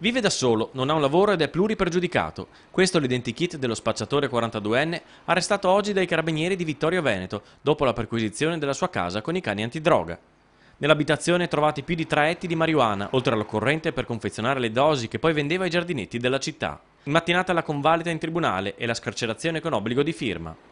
Vive da solo, non ha un lavoro ed è pluripergiudicato. Questo è l'identikit dello spacciatore 42enne arrestato oggi dai carabinieri di Vittorio Veneto dopo la perquisizione della sua casa con i cani antidroga. Nell'abitazione trovati più di tre etti di marijuana, oltre all'occorrente per confezionare le dosi che poi vendeva ai giardinetti della città. In mattinata la convalida in tribunale e la scarcerazione con obbligo di firma.